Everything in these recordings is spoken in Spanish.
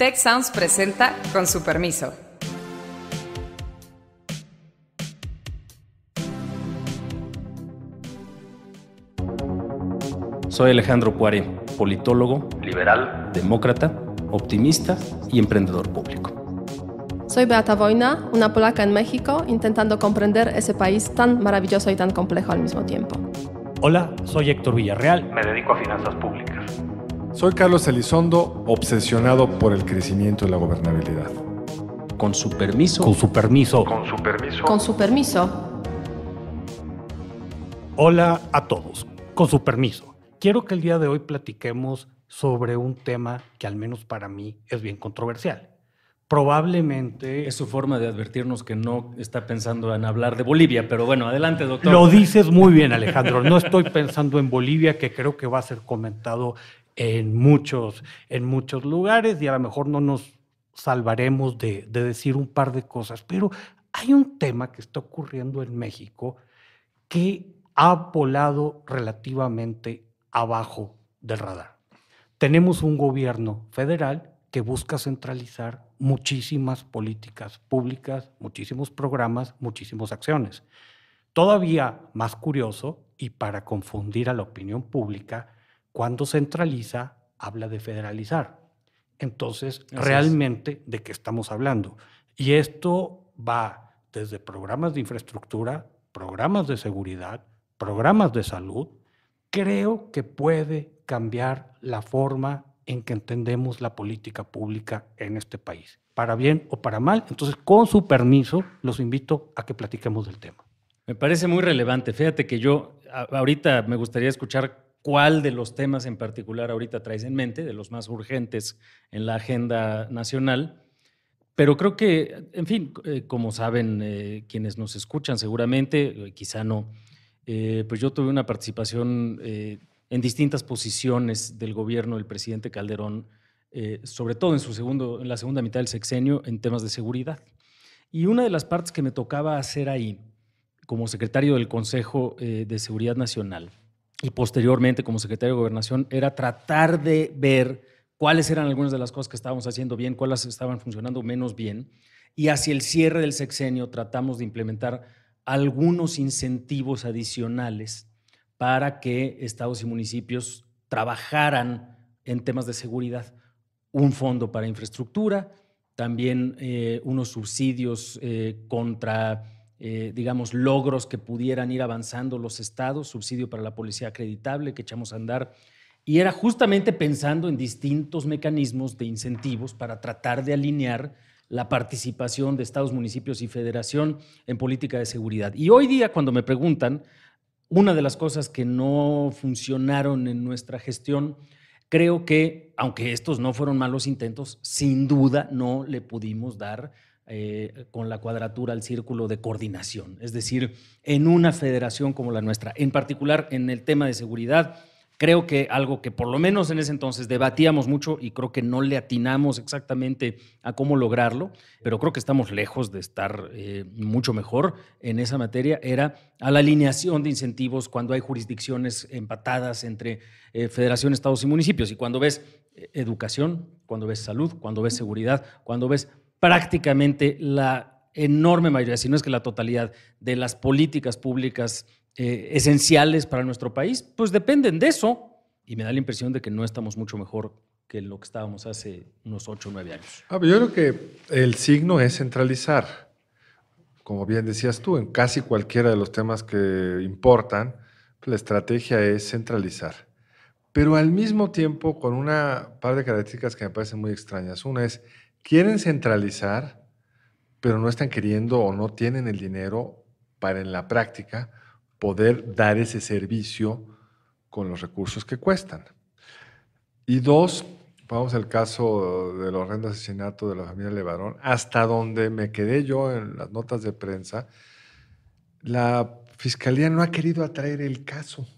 Tech presenta con su permiso. Soy Alejandro Puare, politólogo, liberal, demócrata, optimista y emprendedor público. Soy Beata Wojna, una polaca en México, intentando comprender ese país tan maravilloso y tan complejo al mismo tiempo. Hola, soy Héctor Villarreal. Me dedico a finanzas públicas. Soy Carlos Elizondo, obsesionado por el crecimiento y la gobernabilidad. Con su permiso. Con su permiso. Con su permiso. Con su permiso. Hola a todos. Con su permiso. Quiero que el día de hoy platiquemos sobre un tema que al menos para mí es bien controversial. Probablemente... Es su forma de advertirnos que no está pensando en hablar de Bolivia, pero bueno, adelante, doctor. Lo dices muy bien, Alejandro. No estoy pensando en Bolivia, que creo que va a ser comentado en muchos, lugares y a lo mejor no nos salvaremos de, de decir un par de cosas, pero hay un tema que está ocurriendo en México que ha volado relativamente abajo del radar. Tenemos un gobierno federal que busca centralizar muchísimas políticas públicas, muchísimos programas, muchísimas acciones. Todavía más curioso, y para confundir a la opinión pública, cuando centraliza, habla de federalizar. Entonces, realmente, ¿de qué estamos hablando? Y esto va desde programas de infraestructura, programas de seguridad, programas de salud. Creo que puede cambiar la forma en que entendemos la política pública en este país, para bien o para mal. Entonces, con su permiso, los invito a que platiquemos del tema. Me parece muy relevante. Fíjate que yo ahorita me gustaría escuchar cuál de los temas en particular ahorita traes en mente, de los más urgentes en la agenda nacional. Pero creo que, en fin, eh, como saben eh, quienes nos escuchan seguramente, eh, quizá no, pues yo tuve una participación en distintas posiciones del gobierno del presidente Calderón, sobre todo en, su segundo, en la segunda mitad del sexenio en temas de seguridad. Y una de las partes que me tocaba hacer ahí, como secretario del Consejo de Seguridad Nacional, y posteriormente como secretario de gobernación era tratar de ver cuáles eran algunas de las cosas que estábamos haciendo bien, cuáles estaban funcionando menos bien. Y hacia el cierre del sexenio tratamos de implementar algunos incentivos adicionales para que estados y municipios trabajaran en temas de seguridad. Un fondo para infraestructura, también eh, unos subsidios eh, contra eh, digamos, logros que pudieran ir avanzando los estados, subsidio para la policía acreditable que echamos a andar. Y era justamente pensando en distintos mecanismos de incentivos para tratar de alinear la participación de estados, municipios y federación en política de seguridad. Y hoy día, cuando me preguntan, una de las cosas que no funcionaron en nuestra gestión, creo que, aunque estos no fueron malos intentos, sin duda no le pudimos dar eh, con la cuadratura al círculo de coordinación, es decir, en una federación como la nuestra, en particular en el tema de seguridad. Creo que algo que por lo menos en ese entonces debatíamos mucho y creo que no le atinamos exactamente a cómo lograrlo, pero creo que estamos lejos de estar eh, mucho mejor en esa materia, era a la alineación de incentivos cuando hay jurisdicciones empatadas entre eh, federación, estados y municipios. Y cuando ves educación, cuando ves salud, cuando ves seguridad, cuando ves prácticamente la enorme mayoría, si no es que la totalidad, de las políticas públicas eh, esenciales para nuestro país, pues dependen de eso. Y me da la impresión de que no estamos mucho mejor que lo que estábamos hace unos 8 o 9 años. Ah, yo creo que el signo es centralizar. Como bien decías tú, en casi cualquiera de los temas que importan, la estrategia es centralizar. Pero al mismo tiempo con una par de características que me parecen muy extrañas. Una es quieren centralizar, pero no están queriendo o no tienen el dinero para en la práctica poder dar ese servicio con los recursos que cuestan. Y dos, vamos al caso del horrendo asesinato de la familia Levarón, hasta donde me quedé yo en las notas de prensa, la fiscalía no ha querido atraer el caso.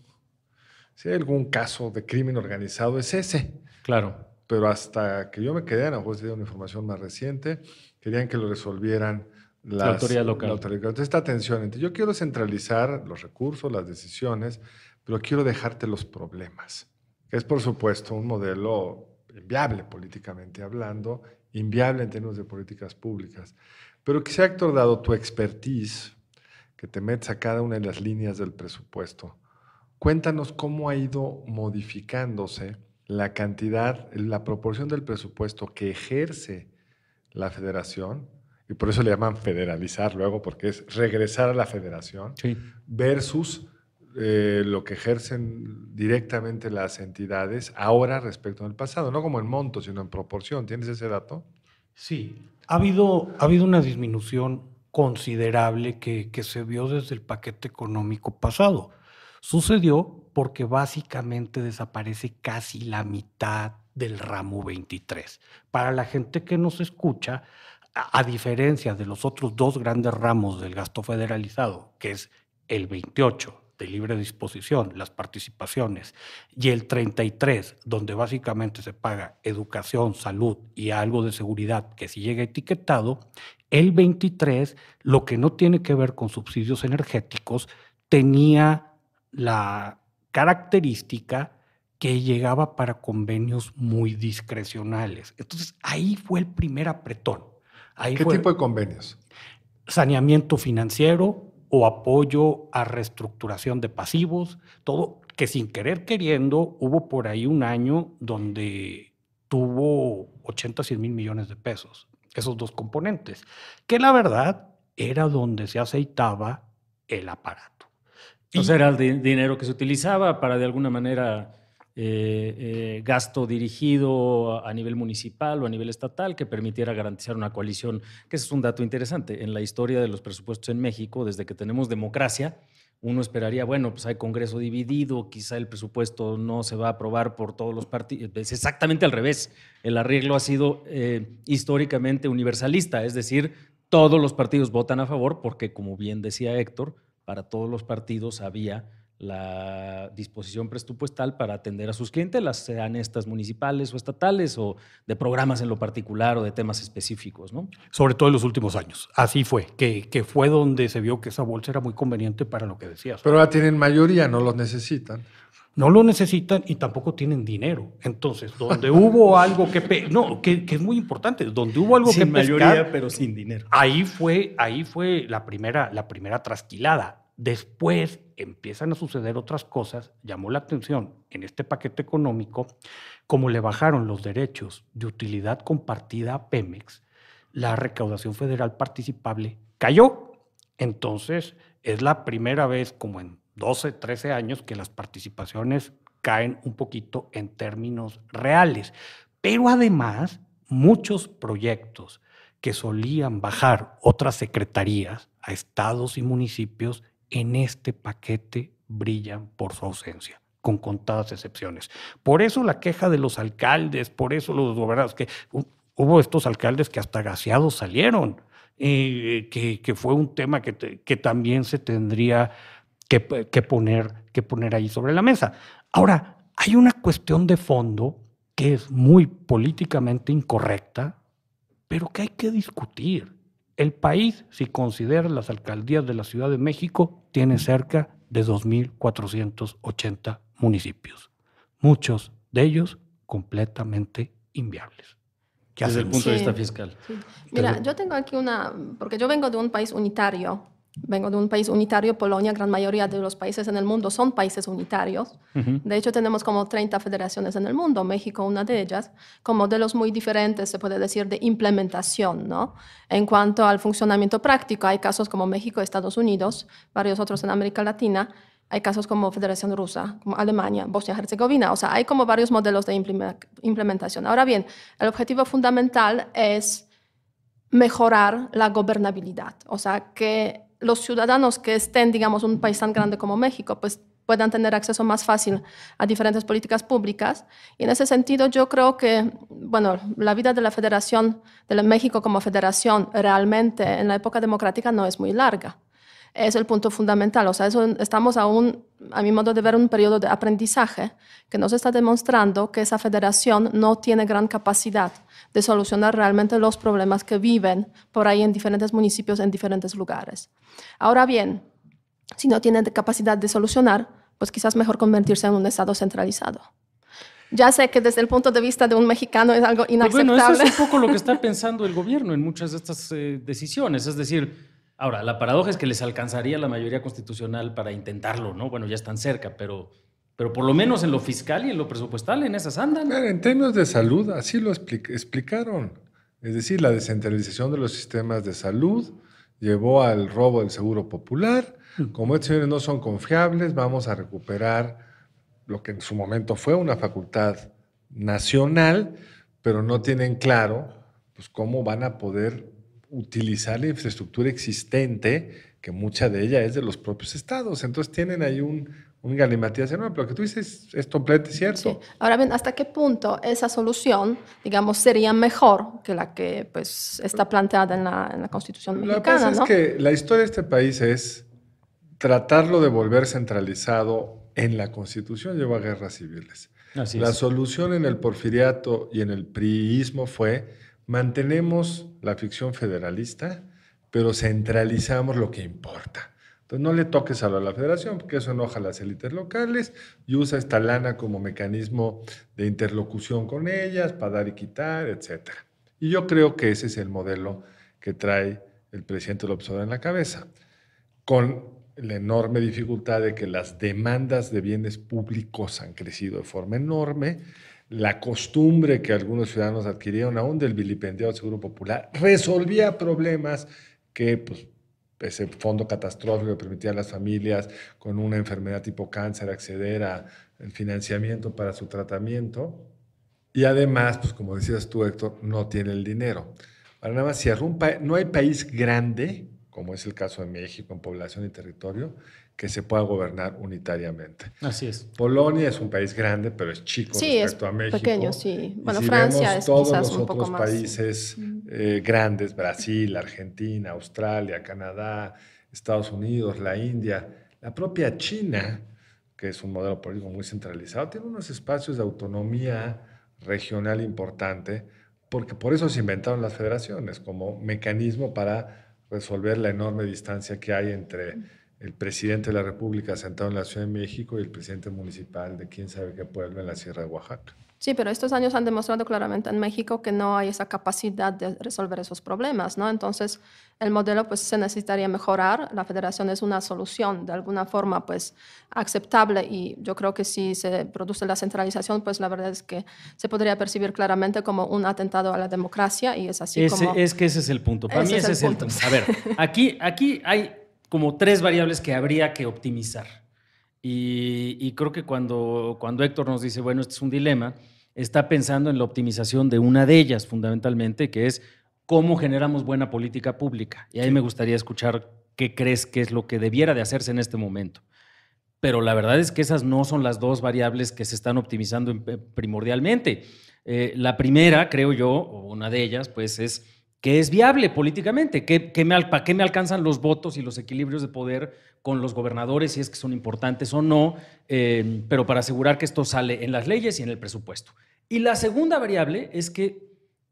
Si hay algún caso de crimen organizado, es ese. Claro pero hasta que yo me quedé, a lo mejor una información más reciente, querían que lo resolvieran las, la autoridad local. Entonces, esta tensión entre yo quiero centralizar los recursos, las decisiones, pero quiero dejarte los problemas. Es, por supuesto, un modelo inviable políticamente hablando, inviable en términos de políticas públicas. Pero que se ha dado tu expertise, que te metes a cada una de las líneas del presupuesto, cuéntanos cómo ha ido modificándose la cantidad, la proporción del presupuesto que ejerce la federación, y por eso le llaman federalizar luego, porque es regresar a la federación, versus eh, lo que ejercen directamente las entidades ahora respecto al pasado, no como en monto, sino en proporción. ¿Tienes ese dato? Sí, ha habido, ha habido una disminución considerable que, que se vio desde el paquete económico pasado. Sucedió porque básicamente desaparece casi la mitad del ramo 23. Para la gente que nos escucha, a diferencia de los otros dos grandes ramos del gasto federalizado, que es el 28 de libre disposición, las participaciones, y el 33, donde básicamente se paga educación, salud y algo de seguridad que si llega etiquetado, el 23, lo que no tiene que ver con subsidios energéticos, tenía la característica que llegaba para convenios muy discrecionales. Entonces, ahí fue el primer apretón. ¿Qué tipo de convenios? Saneamiento financiero o apoyo a reestructuración de pasivos, todo que sin querer queriendo hubo por ahí un año donde tuvo 80, 100 mil millones de pesos, esos dos componentes, que la verdad era donde se aceitaba el aparato. O era el dinero que se utilizaba para de alguna manera eh, eh, gasto dirigido a nivel municipal o a nivel estatal que permitiera garantizar una coalición, que es un dato interesante. En la historia de los presupuestos en México, desde que tenemos democracia, uno esperaría, bueno, pues hay Congreso dividido, quizá el presupuesto no se va a aprobar por todos los partidos. Es exactamente al revés. El arreglo ha sido eh, históricamente universalista, es decir, todos los partidos votan a favor porque, como bien decía Héctor, para todos los partidos había la disposición presupuestal para atender a sus las sean estas municipales o estatales o de programas en lo particular o de temas específicos. ¿no? Sobre todo en los últimos años. Así fue, que, que fue donde se vio que esa bolsa era muy conveniente para lo que decías. Pero ahora tienen mayoría, no los necesitan no lo necesitan y tampoco tienen dinero. Entonces, donde hubo algo que... no, que, es muy importante, donde hubo algo que... mayoría, pero sin dinero. Ahí fue, ahí fue la, primera, la primera trasquilada. Después empiezan a suceder otras cosas. Llamó la atención en este paquete económico, como le bajaron los derechos de utilidad compartida a Pemex, la recaudación federal participable cayó. Entonces, es la primera vez como en 12, 13 años que las participaciones caen un poquito en términos reales. Pero además, muchos proyectos que solían bajar otras secretarías a estados y municipios, en este paquete brillan por su ausencia con contadas excepciones. Por eso la queja de los alcaldes, por eso los gobernadores, que hubo estos alcaldes que hasta gaseados salieron, eh, que, fue un tema que, que también se tendría que, poner, que poner ahí sobre la mesa. Ahora, hay una cuestión de fondo que es muy políticamente incorrecta, pero que hay que discutir. El país, si considera las alcaldías de la Ciudad de México, tiene cerca de 2.480 municipios, muchos de ellos completamente inviables. Desde el punto de vista fiscal. Mira, yo tengo aquí una, porque yo vengo de un país unitario, Vengo de un país unitario, Polonia, gran mayoría de los países en el mundo son países unitarios. De hecho, tenemos como 30 federaciones en el mundo, México una de ellas, con modelos muy diferentes, se puede decir, de implementación, ¿no? En cuanto al funcionamiento práctico, hay casos como México, Estados Unidos, varios otros en América Latina, hay casos como Federación Rusa, como Alemania, Bosnia-Herzegovina, o sea, hay como varios modelos de implementación. Ahora bien, el objetivo fundamental es mejorar la gobernabilidad, o sea, que los ciudadanos que estén, digamos, un país tan grande como México, pues puedan tener acceso más fácil a diferentes políticas públicas. Y en ese sentido, yo creo que, bueno, la vida de la Federación, de México como federación, realmente en la época democrática no es muy larga. Es el punto fundamental. O sea, estamos aún, a mi modo de ver, un periodo de aprendizaje que nos está demostrando que esa federación no tiene gran capacidad de solucionar realmente los problemas que viven por ahí en diferentes municipios, en diferentes lugares. Ahora bien, si no tienen capacidad de solucionar, pues quizás mejor convertirse en un Estado centralizado. Ya sé que desde el punto de vista de un mexicano es algo inaceptable. Pues bueno, eso es un poco lo que está pensando el gobierno en muchas de estas eh, decisiones. Es decir, ahora, la paradoja es que les alcanzaría la mayoría constitucional para intentarlo, ¿no? Bueno, ya están cerca, pero pero por lo menos en lo fiscal y en lo presupuestal, en esas andan. en términos de salud, así lo explicaron. Es decir, la descentralización de los sistemas de salud llevó al robo del seguro popular. Mm. Como estos señores no son confiables, vamos a recuperar lo que en su momento fue una facultad nacional, pero no tienen claro pues, cómo van a poder utilizar la infraestructura existente, que mucha de ella es de los propios estados. Entonces tienen ahí un un galimatías enorme. Lo que tú dices es, es cierto. Sí. Ahora bien, ¿hasta qué punto esa solución, digamos, sería mejor que la que pues, está planteada en la, en Constitución mexicana? Lo que pasa es que la historia de este país es tratarlo de volver centralizado en la Constitución lleva a guerras civiles. la solución en el porfiriato y en el priismo fue mantenemos la ficción federalista, pero centralizamos lo que importa. Entonces no le toques a la federación porque eso enoja a las élites locales y usa esta lana como mecanismo de interlocución con ellas para dar y quitar, etc. Y yo creo que ese es el modelo que trae el presidente López Obrador en la cabeza, con la enorme dificultad de que las demandas de bienes públicos han crecido de forma enorme, la costumbre que algunos ciudadanos adquirieron aún del vilipendiado Seguro Popular resolvía problemas que pues, ese fondo catastrófico que permitía a las familias con una enfermedad tipo cáncer acceder al financiamiento para su tratamiento. Y además, pues como decías tú, Héctor, no tiene el dinero. Para nada más, si no hay país grande, como es el caso de México en población y territorio, que se pueda gobernar unitariamente. Así es. Polonia es un país grande, pero es chico respecto a México. Pequeño, sí. Bueno, Francia es quizás un otros poco más. países eh, grandes, Brasil, Argentina, Australia, Canadá, Estados Unidos, la India, la propia China, que es un modelo político muy centralizado, tiene unos espacios de autonomía regional importante, porque por eso se inventaron las federaciones, como mecanismo para resolver la enorme distancia que hay entre mm el presidente de la República sentado en la Ciudad de México y el presidente municipal de quién sabe qué pueblo en la Sierra de Oaxaca. Sí, pero estos años han demostrado claramente en México que no hay esa capacidad de resolver esos problemas, ¿no? Entonces, el modelo pues se necesitaría mejorar, la federación es una solución de alguna forma pues aceptable y yo creo que si se produce la centralización, pues la verdad es que se podría percibir claramente como un atentado a la democracia y es así como... Es que ese es el punto, para mí ese es el, A ver, aquí, aquí hay como tres variables que habría que optimizar. Y, creo que cuando, cuando Héctor nos dice, bueno, este es un dilema, está pensando en la optimización de una de ellas fundamentalmente, que es cómo generamos buena política pública. Y ahí me gustaría escuchar qué crees que es lo que debiera de hacerse en este momento. Pero la verdad es que esas no son las dos variables que se están optimizando eh, primordialmente. Eh, la primera, creo yo, o una de ellas, pues es que es viable políticamente, que, me, ¿para qué me alcanzan los votos y los equilibrios de poder con los gobernadores, si es que son importantes o no, em, pero para asegurar que esto sale en las leyes y en el presupuesto. Y la segunda variable es que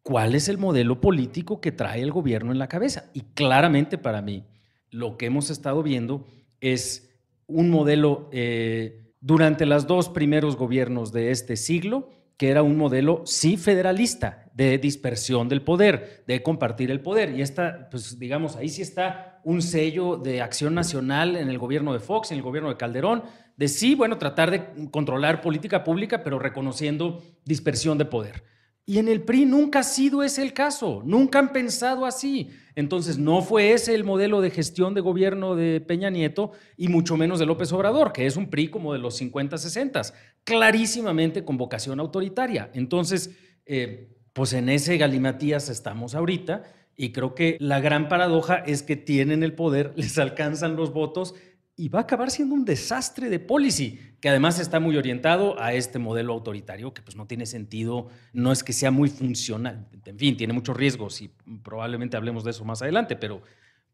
cuál es el modelo político que trae el gobierno en la cabeza. Y claramente para mí, lo que hemos estado viendo es un modelo eh, durante los dos primeros gobiernos de este siglo, que era un modelo sí federalista de dispersión del poder, de compartir el poder. Y esta, pues digamos, ahí sí está un sello de acción nacional en el gobierno de Fox, en el gobierno de Calderón, de sí, bueno, tratar de controlar política pública, pero reconociendo dispersión de poder. Y en el PRI nunca ha sido ese el caso, nunca han pensado así. Entonces, no fue ese el modelo de gestión de gobierno de Peña Nieto y mucho menos de López Obrador, que es un PRI como de los 50, 60 clarísimamente con vocación autoritaria. Entonces, eh, pues en ese galimatías estamos ahorita y creo que la gran paradoja es que tienen el poder, les alcanzan los votos y va a acabar siendo un desastre de policy, que además está muy orientado a este modelo autoritario que pues no tiene sentido, no es que sea muy funcional, en fin, tiene muchos riesgos y probablemente hablemos de eso más adelante, pero,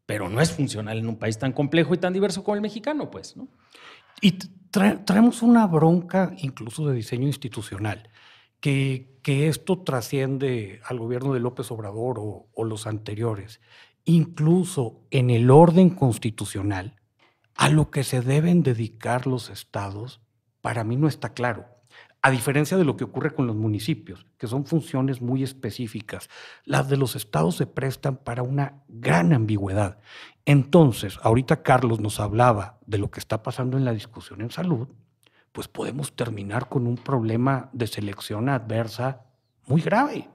pero no es funcional en un país tan complejo y tan diverso como el mexicano, pues, ¿no? Y traemos una bronca incluso de diseño institucional, que, que esto trasciende al gobierno de López Obrador o los anteriores, incluso en el orden constitucional, a lo que se deben dedicar los estados, para mí no está claro a diferencia de lo que ocurre con los municipios, que son funciones muy específicas. Las de los estados se prestan para una gran ambigüedad. Entonces, ahorita Carlos nos hablaba de lo que está pasando en la discusión en salud, pues podemos terminar con un problema de selección adversa muy grave.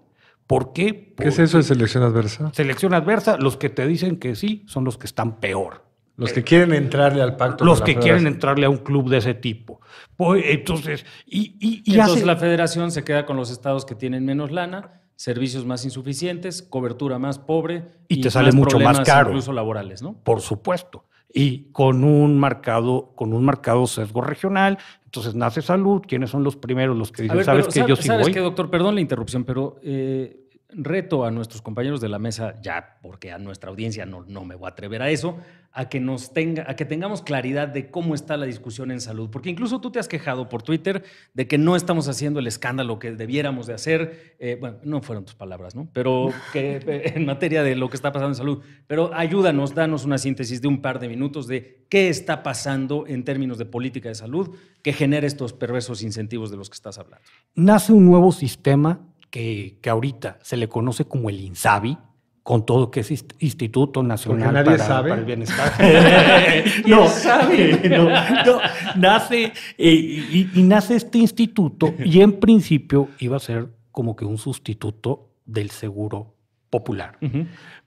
¿Por qué? ¿Qué es eso de selección adversa? Selección adversa, los que te dicen que sí son los que están peor. Los que quieren entrarle al pacto. Los que quieren entrarle a un club de ese tipo. Pues, entonces, y, entonces la federación se queda con los estados que tienen menos lana, servicios más insuficientes, cobertura más pobre. Y, te sale mucho más caro. Incluso laborales, ¿no? Por supuesto. Y con un marcado, con un marcado sesgo regional. Entonces nace salud. ¿Quiénes son los primeros los que dicen, sabes que yo sí voy? doctor? Perdón la interrupción, pero eh, reto a nuestros compañeros de la mesa, ya porque a nuestra audiencia no, no me voy a atrever a eso, a que, nos tenga, a que tengamos claridad de cómo está la discusión en salud. Porque incluso tú te has quejado por Twitter de que no estamos haciendo el escándalo que debiéramos de hacer. Eh, bueno, no fueron tus palabras, ¿no? Pero eh, en materia de lo que está pasando en salud. Pero ayúdanos, danos una síntesis de un par de minutos de qué está pasando en términos de política de salud que genera estos perversos incentivos de los que estás hablando. Nace un nuevo sistema que, ahorita se le conoce como el INSABI, con todo que es Instituto Nacional para, el Bienestar. no, sabe? Eh, no, no, nace eh, y, nace este instituto y en principio iba a ser como que un sustituto del seguro popular.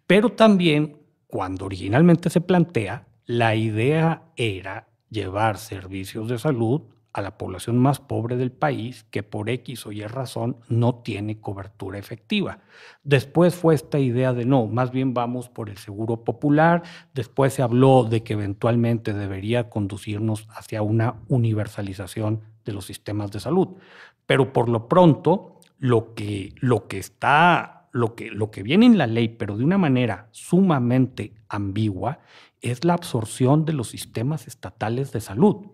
Pero también cuando originalmente se plantea, la idea era llevar servicios de salud a la población más pobre del país que por X o Y razón no tiene cobertura efectiva. Después fue esta idea de no, más bien vamos por el seguro popular, después se habló de que eventualmente debería conducirnos hacia una universalización de los sistemas de salud. Pero por lo pronto, lo que, lo que está, lo que, lo que viene en la ley, pero de una manera sumamente ambigua, es la absorción de los sistemas estatales de salud.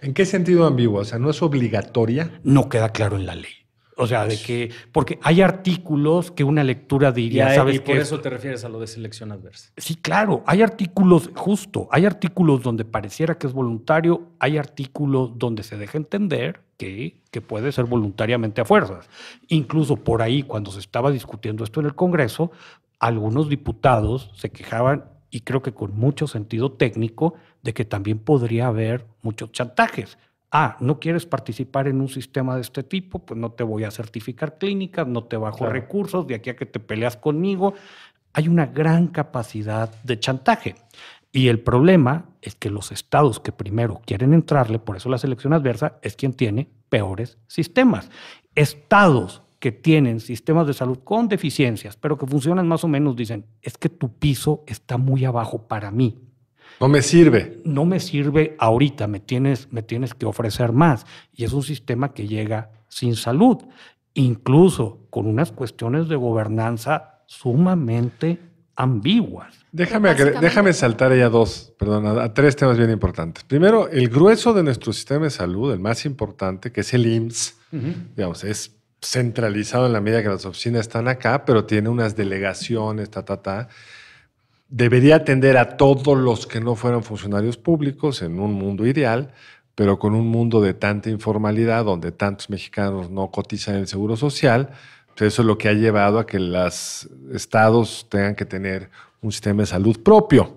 ¿En qué sentido ambiguo? O sea, ¿no es obligatoria? No queda claro en la ley. O sea, de que. Porque hay artículos que una lectura diría. Y, por eso te refieres a lo de selección adversa. Sí, claro. Hay artículos, justo. Hay artículos donde pareciera que es voluntario. Hay artículos donde se deja entender que, que puede ser voluntariamente a fuerzas. Incluso por ahí, cuando se estaba discutiendo esto en el Congreso, algunos diputados se quejaban, y creo que con mucho sentido técnico, de que también podría haber muchos chantajes. Ah, no quieres participar en un sistema de este tipo, pues no te voy a certificar clínicas, no te bajo recursos, de aquí a que te peleas conmigo. Hay una gran capacidad de chantaje. Y el problema es que los estados que primero quieren entrarle, por eso la selección adversa, es quien tiene peores sistemas. Estados que tienen sistemas de salud con deficiencias, pero que funcionan más o menos, dicen, es que tu piso está muy abajo para mí. No me sirve. No me sirve ahorita, me tienes, me tienes que ofrecer más. Y es un sistema que llega sin salud, incluso con unas cuestiones de gobernanza sumamente ambiguas. Déjame, déjame saltar ya dos, perdón, a, tres temas bien importantes. Primero, el grueso de nuestro sistema de salud, el más importante, que es el IMSS, digamos, es centralizado en la medida que las oficinas están acá, pero tiene unas delegaciones, ta, ta, ta debería atender a todos los que no fueran funcionarios públicos en un mundo ideal, pero con un mundo de tanta informalidad, donde tantos mexicanos no cotizan el seguro social, pues eso es lo que ha llevado a que los estados tengan que tener un sistema de salud propio.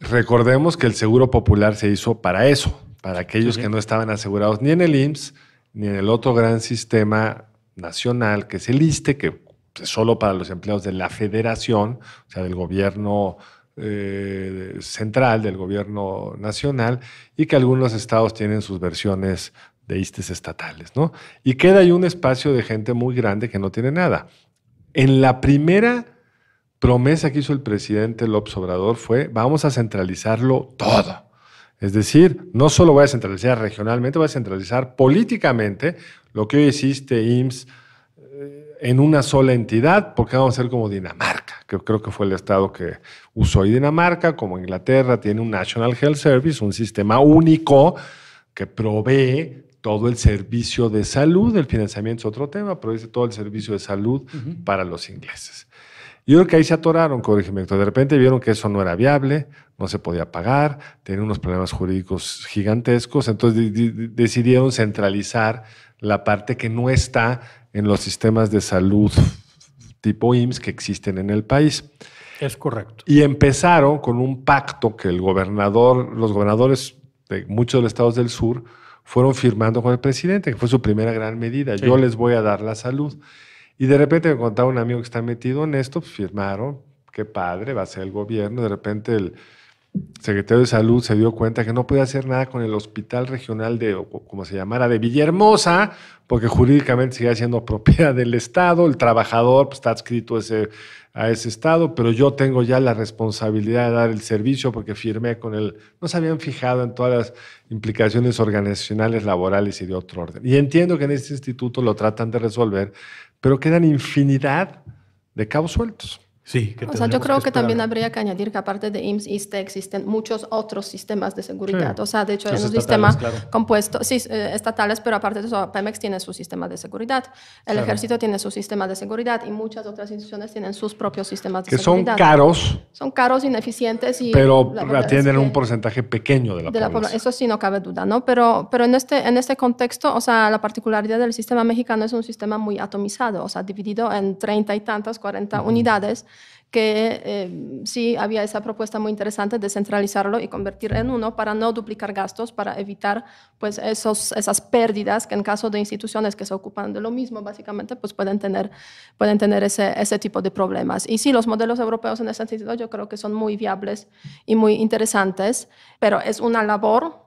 Recordemos que el seguro popular se hizo para eso, para aquellos que no estaban asegurados ni en el IMSS, ni en el otro gran sistema nacional que es el ISTE, que solo para los empleados de la federación, o sea, del gobierno eh, central, del gobierno nacional, y que algunos estados tienen sus versiones de ISTES estatales, ¿no? Y queda ahí un espacio de gente muy grande que no tiene nada. En la primera promesa que hizo el presidente López Obrador fue, vamos a centralizarlo todo. Es decir, no solo voy a centralizar regionalmente, voy a centralizar políticamente lo que hoy existe IMSS, en una sola entidad, porque vamos a ser como Dinamarca, que creo que fue el estado que usó. Y Dinamarca, como Inglaterra, tiene un National Health Service, un sistema único que provee todo el servicio de salud. El financiamiento es otro tema, pero dice todo el servicio de salud para los ingleses. Yo creo que ahí se atoraron, corregimiento. De repente vieron que eso no era viable, no se podía pagar, tenían unos problemas jurídicos gigantescos, entonces decidieron centralizar la parte que no está en los sistemas de salud tipo IMSS que existen en el país. Es correcto. Y empezaron con un pacto que el gobernador, los gobernadores de muchos de los estados del sur fueron firmando con el presidente, que fue su primera gran medida. Yo les voy a dar la salud. Y de repente me contaba un amigo que está metido en esto, pues firmaron, qué padre, va a ser el gobierno. De repente el, secretario de Salud se dio cuenta que no podía hacer nada con el hospital regional de, se llamara, de Villahermosa, porque jurídicamente sigue siendo propiedad del Estado, el trabajador pues, está adscrito a ese Estado, pero yo tengo ya la responsabilidad de dar el servicio porque firmé con él. No se habían fijado en todas las implicaciones organizacionales, laborales y de otro orden. Y entiendo que en este instituto lo tratan de resolver, pero quedan infinidad de cabos sueltos. Sí, o sea, yo creo que, también habría que añadir que aparte de IMSS, ISTE, existen muchos otros sistemas de seguridad. O sea, de hecho, es un sistema compuesto, sí, eh, estatales, pero aparte de eso, Pemex tiene su sistema de seguridad, el ejército tiene su sistema de seguridad y muchas otras instituciones tienen sus propios sistemas de seguridad. Que son caros. Son caros, ineficientes y... Pero atienden un porcentaje pequeño de la, población. Eso sí, no cabe duda, ¿no? Pero, pero en, este, en este contexto, o sea, la particularidad del sistema mexicano es un sistema muy atomizado, o sea, dividido en treinta y tantas, cuarenta unidades que em, sí había esa propuesta muy interesante de centralizarlo y convertir en uno para no duplicar gastos, para evitar pues esas pérdidas que en caso de instituciones que se ocupan de lo mismo básicamente pues pueden tener, pueden tener ese, tipo de problemas. Y sí, los modelos europeos en ese sentido yo creo que son muy viables y muy interesantes, pero es una labor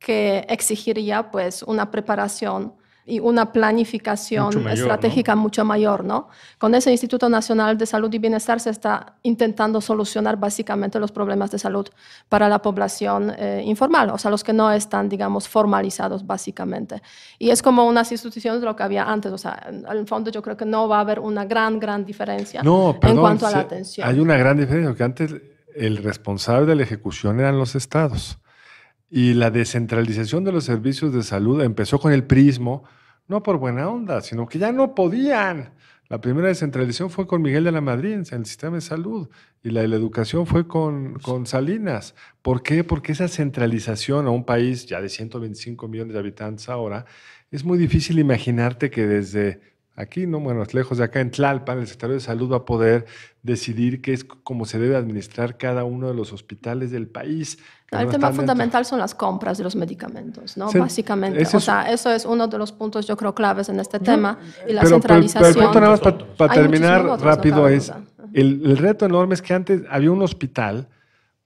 que exigiría pues una preparación y una planificación estratégica mucho mayor, ¿no? Con ese Instituto Nacional de Salud y Bienestar se está intentando solucionar básicamente los problemas de salud para la población eh, informal, o sea, los que no están, digamos, formalizados básicamente. Y es como unas instituciones de lo que había antes, o sea, en el fondo yo creo que no va a haber una gran, gran diferencia en cuanto a la atención. Hay una gran diferencia, porque antes el responsable de la ejecución eran los estados. Y la descentralización de los servicios de salud empezó con el prismo, no por buena onda, sino que ya no podían. La primera descentralización fue con Miguel de la Madrid en el sistema de salud y la de la educación fue con, con Salinas. ¿Por qué? Porque esa centralización a un país ya de 125 millones de habitantes ahora, es muy difícil imaginarte que desde Aquí, no, bueno, es lejos de acá en Tlalpan, el secretario de Salud va a poder decidir qué es cómo se debe administrar cada uno de los hospitales del país. el tema fundamental son las compras de los medicamentos, ¿no? Básicamente. o sea, eso es uno de los puntos, yo creo, claves en este tema y la centralización. Pero, pero el punto nada más para terminar rápido es, el reto enorme es que antes había un hospital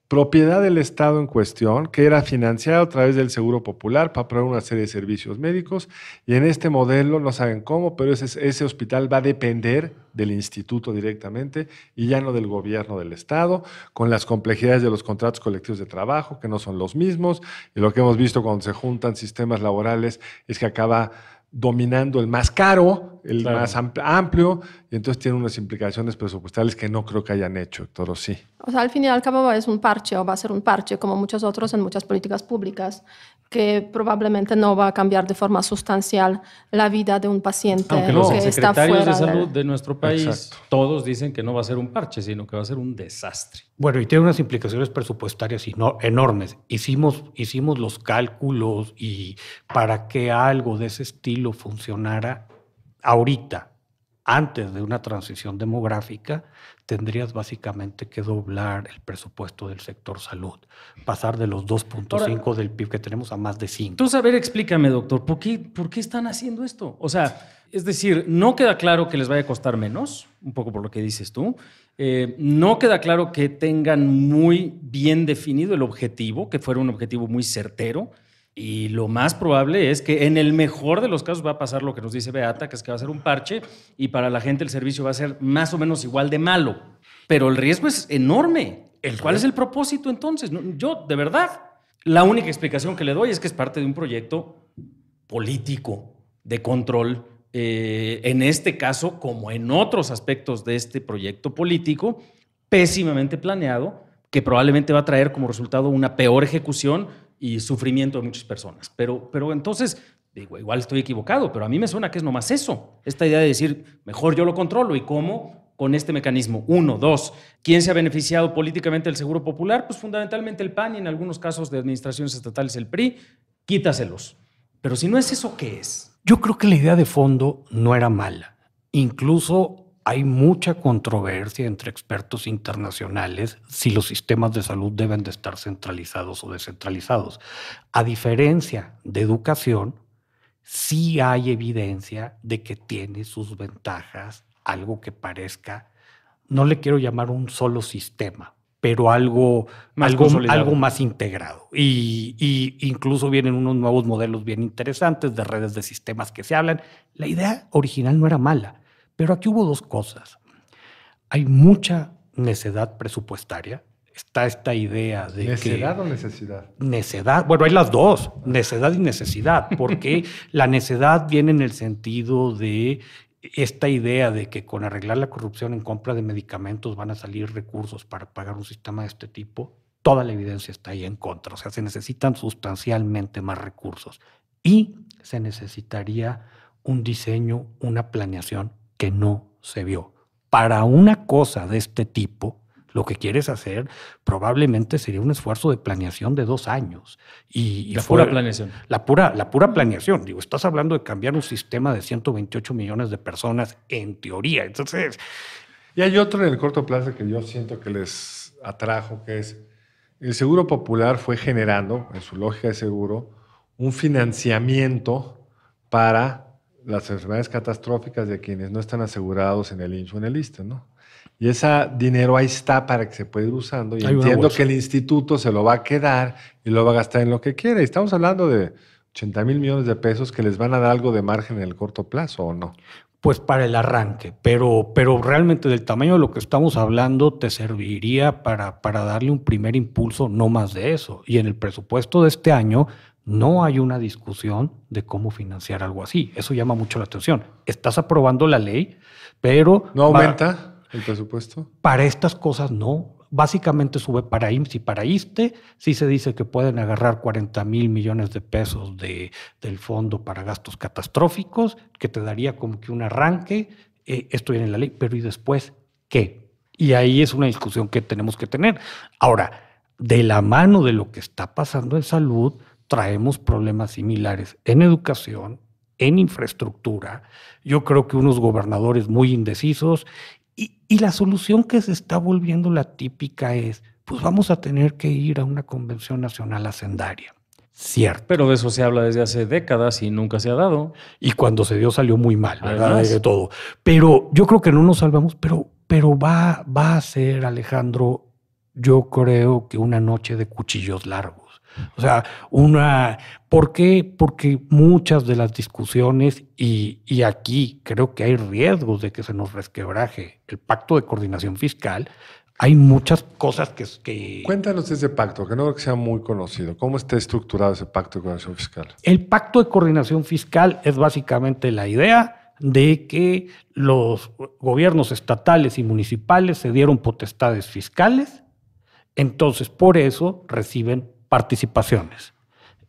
propiedad del Estado en cuestión, que era financiado a través del Seguro Popular para proveer una serie de servicios médicos. Y en este modelo, no saben cómo, pero ese hospital va a depender del instituto directamente y ya no del gobierno del Estado, con las complejidades de los contratos colectivos de trabajo, que no son los mismos. Y lo que hemos visto cuando se juntan sistemas laborales es que acaba dominando el más caro, el más amplio, y entonces tiene unas implicaciones presupuestales que no creo que hayan hecho, todo sí. O sea, al fin y al cabo es un parche o va a ser un parche, como muchos otros en muchas políticas públicas, que probablemente no va a cambiar de forma sustancial la vida de un paciente que está fuera de salud de, nuestro país todos dicen que no va a ser un parche, sino que va a ser un desastre. Bueno, y tiene unas implicaciones presupuestarias enormes. Hicimos, hicimos los cálculos y para que algo de ese estilo funcionara ahorita, antes de una transición demográfica, tendrías básicamente que doblar el presupuesto del sector salud, pasar de los 2.5 del PIB que tenemos a más de 5. Entonces, a ver, explícame, doctor, ¿por qué, ¿por qué están haciendo esto? O sea, es decir, no queda claro que les vaya a costar menos, un poco por lo que dices tú, eh, no queda claro que tengan muy bien definido el objetivo, que fuera un objetivo muy certero. Y lo más probable es que en el mejor de los casos va a pasar lo que nos dice Beata, que es que va a ser un parche y para la gente el servicio va a ser más o menos igual de malo. Pero el riesgo es enorme. ¿El ¿Cuál es el propósito entonces? Yo, de verdad, la única explicación que le doy es que es parte de un proyecto político de control, eh, en este caso, como en otros aspectos de este proyecto político, pésimamente planeado, que probablemente va a traer como resultado una peor ejecución y sufrimiento de muchas personas. Pero, pero entonces, digo, igual estoy equivocado, pero a mí me suena que es nomás eso, esta idea de decir, mejor yo lo controlo y cómo con este mecanismo. Uno, dos, ¿quién se ha beneficiado políticamente del Seguro Popular? Pues fundamentalmente el PAN y en algunos casos de administraciones estatales el PRI, quítaselos. Pero si no es eso, ¿qué es? Yo creo que la idea de fondo no era mala. Incluso hay mucha controversia entre expertos internacionales si los sistemas de salud deben de estar centralizados o descentralizados. A diferencia de educación, sí hay evidencia de que tiene sus ventajas, algo que parezca, no le quiero llamar un solo sistema, pero algo más, algo, más integrado. y, incluso vienen unos nuevos modelos bien interesantes de redes de sistemas que se hablan. La idea original no era mala. Pero aquí hubo dos cosas. Hay mucha necedad presupuestaria. Está esta idea de ¿Necedad o necesidad? Necedad. Bueno, hay las dos, necedad y necesidad, porque la necedad viene en el sentido de esta idea de que con arreglar la corrupción en compra de medicamentos van a salir recursos para pagar un sistema de este tipo, toda la evidencia está ahí en contra. O sea, se necesitan sustancialmente más recursos y se necesitaría un diseño, una planeación que no se vio. Para una cosa de este tipo, lo que quieres hacer probablemente sería un esfuerzo de planeación de dos años. Y, la pura planeación. La pura, la pura planeación. Digo, estás hablando de cambiar un sistema de 128 millones de personas en teoría. Entonces. Y hay otro en el corto plazo que yo siento que les atrajo, que es el Seguro Popular fue generando, en su lógica de seguro, un financiamiento para las enfermedades catastróficas de quienes no están asegurados en el INSS en el ISTE, ¿no? Y ese dinero ahí está para que se pueda ir usando. Y entiendo que el instituto se lo va a quedar y lo va a gastar en lo que quiera. estamos hablando de 80 mil millones de pesos que les van a dar algo de margen en el corto plazo, ¿o no? Pues para el arranque, pero, pero realmente del tamaño de lo que estamos hablando te serviría para, para darle un primer impulso, no más de eso. Y en el presupuesto de este año no hay una discusión de cómo financiar algo así. Eso llama mucho la atención. Estás aprobando la ley, pero... ¿No aumenta el presupuesto? Para estas cosas no. Básicamente sube para IMSS y para ISTE. Sí se dice que pueden agarrar 40 mil millones de pesos de, del fondo para gastos catastróficos, que te daría como que un arranque. Eh, esto viene en la ley, pero ¿y después qué? Y ahí es una discusión que tenemos que tener. Ahora, de la mano de lo que está pasando en salud, traemos problemas similares en educación, en infraestructura. Yo creo que unos gobernadores muy indecisos y, la solución que se está volviendo la típica es, pues vamos a tener que ir a una convención nacional hacendaria. Cierto. Pero de eso se habla desde hace décadas y nunca se ha dado. Y cuando se dio salió muy mal, ¿verdad? De todo. Pero yo creo que no nos salvamos, pero, pero va a ser, Alejandro, yo creo que una noche de cuchillos largos. O sea, una... ¿Por qué? Porque muchas de las discusiones, y, aquí creo que hay riesgos de que se nos resquebraje el pacto de coordinación fiscal, hay muchas cosas que, que... Cuéntanos ese pacto, que no creo que sea muy conocido. ¿Cómo está estructurado ese pacto de coordinación fiscal? El pacto de coordinación fiscal es básicamente la idea de que los gobiernos estatales y municipales se dieron potestades fiscales, entonces por eso reciben participaciones.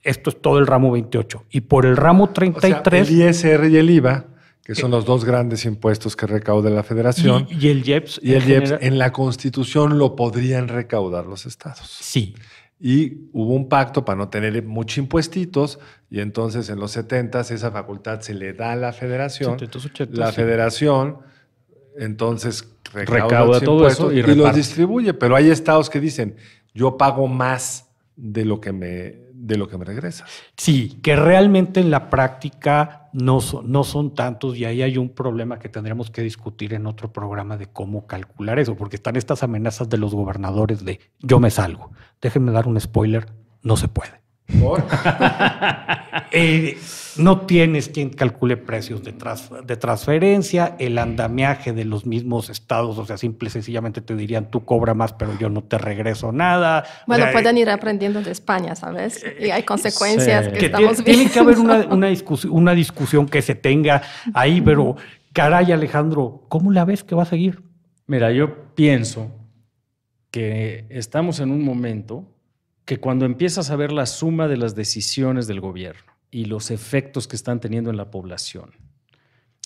Esto es todo el ramo 28. Y por el ramo 33... O sea, el ISR y el IVA, que son los dos grandes impuestos que recauda la federación. Y, el IEPS. Y el en e en la constitución lo podrían recaudar los estados. Sí. Y hubo un pacto para no tener muchos impuestos y entonces en los 70 esa facultad se le da a la federación. la federación entonces recauda, todo eso y, y los distribuye. Pero hay estados que dicen, yo pago más de lo que me, de lo que me Sí, que realmente en la práctica no son, no son tantos y ahí hay un problema que tendremos que discutir en otro programa de cómo calcular eso, porque están estas amenazas de los gobernadores de yo me salgo, déjenme dar un spoiler, no se puede. Eh, no tienes quien calcule precios de, de, transferencia, el andamiaje de los mismos estados, o sea, simple y sencillamente te dirían, tú cobra más, pero yo no te regreso nada. Bueno, pueden eh, ir aprendiendo de España, ¿sabes? Eh, y hay consecuencias que, estamos tiene, Tiene que haber una, una discusión que se tenga ahí, pero caray, Alejandro, ¿cómo la ves que va a seguir? Mira, yo pienso que estamos en un momento que cuando empiezas a ver la suma de las decisiones del gobierno y los efectos que están teniendo en la población,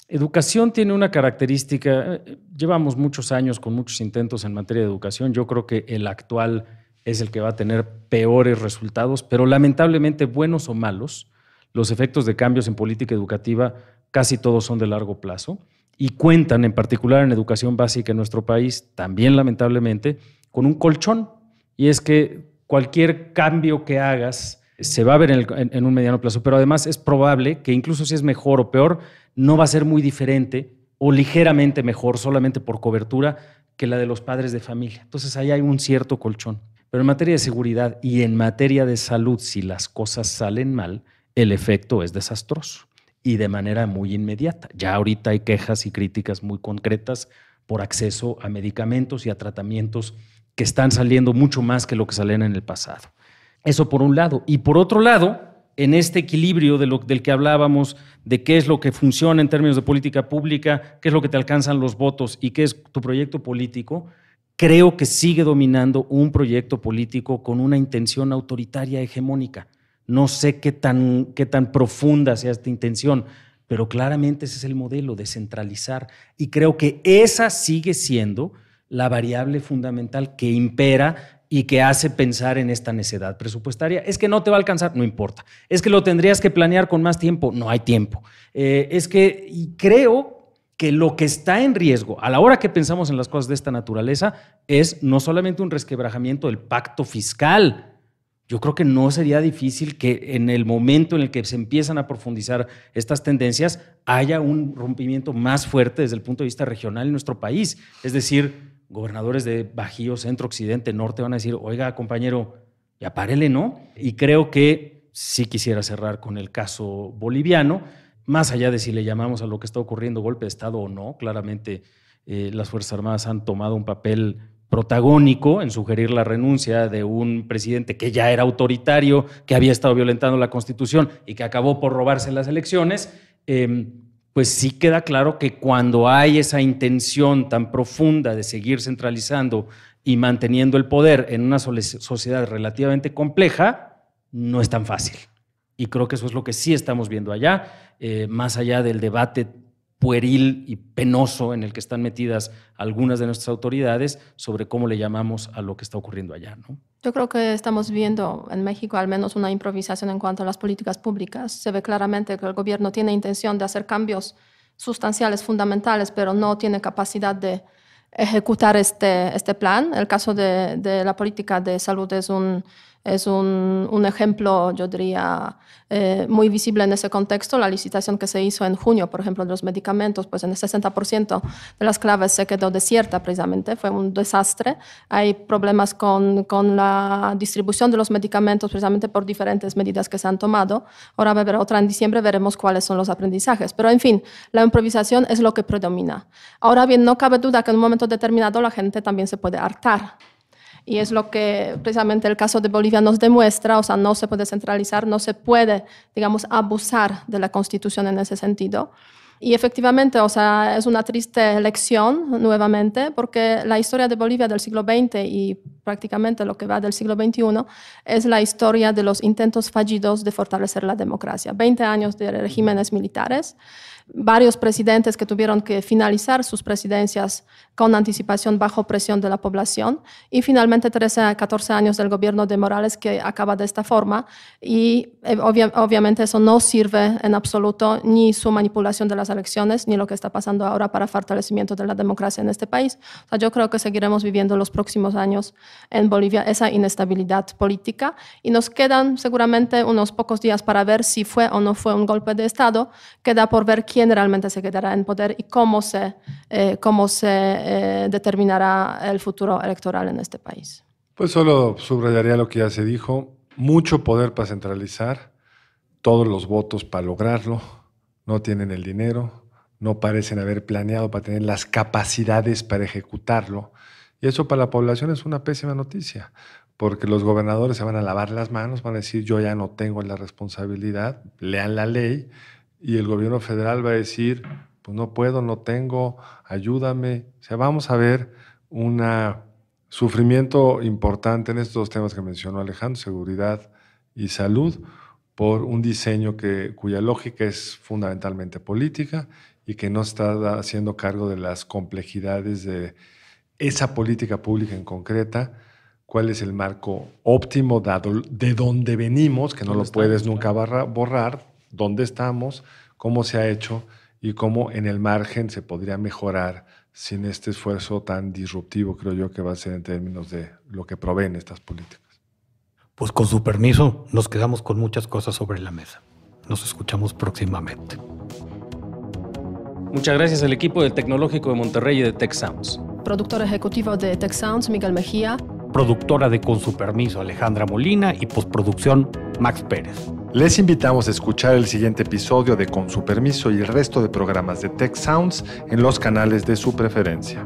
Educación tiene una característica, eh, llevamos muchos años con muchos intentos en materia de educación, yo creo que el actual es el que va a tener peores resultados, pero lamentablemente buenos o malos, los efectos de cambios en política educativa casi todos son de largo plazo y cuentan en particular en educación básica en nuestro país, también lamentablemente, con un colchón, y es que cualquier cambio que hagas se va a ver en, un mediano plazo, pero además es probable que incluso si es mejor o peor, no va a ser muy diferente o ligeramente mejor solamente por cobertura que la de los padres de familia. Entonces ahí hay un cierto colchón. Pero en materia de seguridad y en materia de salud, si las cosas salen mal, el efecto es desastroso y de manera muy inmediata. Ya ahorita hay quejas y críticas muy concretas por acceso a medicamentos y a tratamientos que están saliendo mucho más que lo que salían en el pasado. Eso por un lado. Y por otro lado, en este equilibrio de del que hablábamos, de qué es lo que funciona en términos de política pública, qué es lo que te alcanzan los votos y qué es tu proyecto político, creo que sigue dominando un proyecto político con una intención autoritaria hegemónica. No sé qué tan, qué tan profunda sea esta intención, pero claramente ese es el modelo de centralizar. Y creo que esa sigue siendo la variable fundamental que impera y que hace pensar en esta necedad presupuestaria. Es que no te va a alcanzar, no importa. Es que lo tendrías que planear con más tiempo, no hay tiempo. Eh, es que y creo que lo que está en riesgo a la hora que pensamos en las cosas de esta naturaleza es no solamente un resquebrajamiento del pacto fiscal. Yo creo que no sería difícil que en el momento en el que se empiezan a profundizar estas tendencias haya un rompimiento más fuerte desde el punto de vista regional en nuestro país. Es decir, gobernadores de Bajío, Centro, Occidente, Norte van a decir, oiga, compañero, ya párele, ¿no? Y creo que sí quisiera cerrar con el caso boliviano, más allá de si le llamamos a lo que está ocurriendo golpe de Estado o no, claramente eh, las Fuerzas Armadas han tomado un papel protagónico en sugerir la renuncia de un presidente que ya era autoritario, que había estado violentando la Constitución y que acabó por robarse las elecciones. Em, pues sí queda claro que cuando hay esa intención tan profunda de seguir centralizando y manteniendo el poder en una sociedad relativamente compleja, no es tan fácil. Y creo que eso es lo que sí estamos viendo allá, eh, más allá del debate pueril y penoso en el que están metidas algunas de nuestras autoridades sobre cómo le llamamos a lo que está ocurriendo allá. ¿no? Yo creo que estamos viendo en México al menos una improvisación en cuanto a las políticas públicas. Se ve claramente que el gobierno tiene intención de hacer cambios sustanciales, fundamentales, pero no tiene capacidad de ejecutar este, este plan. El caso de la política de salud es un es un, ejemplo, yo diría, eh, muy visible en ese contexto. La licitación que se hizo en junio, por ejemplo, de los medicamentos, pues en el 60% de las claves se quedó desierta precisamente, fue un desastre. Hay problemas con, con la distribución de los medicamentos precisamente por diferentes medidas que se han tomado. Ahora va a otra en diciembre, veremos cuáles son los aprendizajes. Pero en fin, la improvisación es lo que predomina. Ahora bien, no cabe duda que en un momento determinado la gente también se puede hartar y es lo que precisamente el caso de Bolivia nos demuestra, o sea, no se puede centralizar, no se puede, digamos, abusar de la Constitución en ese sentido. Y efectivamente, o sea, es una triste lección nuevamente, porque la historia de Bolivia del siglo XX y prácticamente lo que va del siglo XXI es la historia de los intentos fallidos de fortalecer la democracia. 20 años de regímenes militares varios presidentes que tuvieron que finalizar sus presidencias con anticipación bajo presión de la población y finalmente 13 a 14 años del gobierno de Morales que acaba de esta forma y eh, obviamente eso no sirve en absoluto ni su manipulación de las elecciones ni lo que está pasando ahora para fortalecimiento de la democracia en este país. O sea, yo creo que seguiremos viviendo los próximos años en Bolivia esa inestabilidad política y nos quedan seguramente unos pocos días para ver si fue o no fue un golpe de Estado. Queda por ver quién realmente se quedará en poder y cómo se, eh, cómo se eh, determinará el futuro electoral en este país. Pues solo subrayaría lo que ya se dijo, mucho poder para centralizar, todos los votos para lograrlo, no tienen el dinero, no parecen haber planeado para tener las capacidades para ejecutarlo. Y eso para la población es una pésima noticia, porque los gobernadores se van a lavar las manos, van a decir yo ya no tengo la responsabilidad, lean la ley y el gobierno federal va a decir, pues no puedo, no tengo, ayúdame. O sea, vamos a ver un sufrimiento importante en estos dos temas que mencionó Alejandro, seguridad y salud, por un diseño que, cuya lógica es fundamentalmente política y que no está haciendo cargo de las complejidades de esa política pública en concreta, cuál es el marco óptimo dado de dónde venimos, que no lo puedes nunca borrar, dónde estamos, cómo se ha hecho y cómo en el margen se podría mejorar sin este esfuerzo tan disruptivo, creo yo, que va a ser en términos de lo que proveen estas políticas. Pues con su permiso, nos quedamos con muchas cosas sobre la mesa. Nos escuchamos próximamente. Muchas gracias al equipo del Tecnológico de Monterrey y de Tech Sounds. Productor ejecutivo de Tech Sounds, Miguel Mejía. Productora de Con su permiso, Alejandra Molina. Y postproducción, Max Pérez. Les invitamos a escuchar el siguiente episodio de Con su permiso y el resto de programas de Tech Sounds en los canales de su preferencia.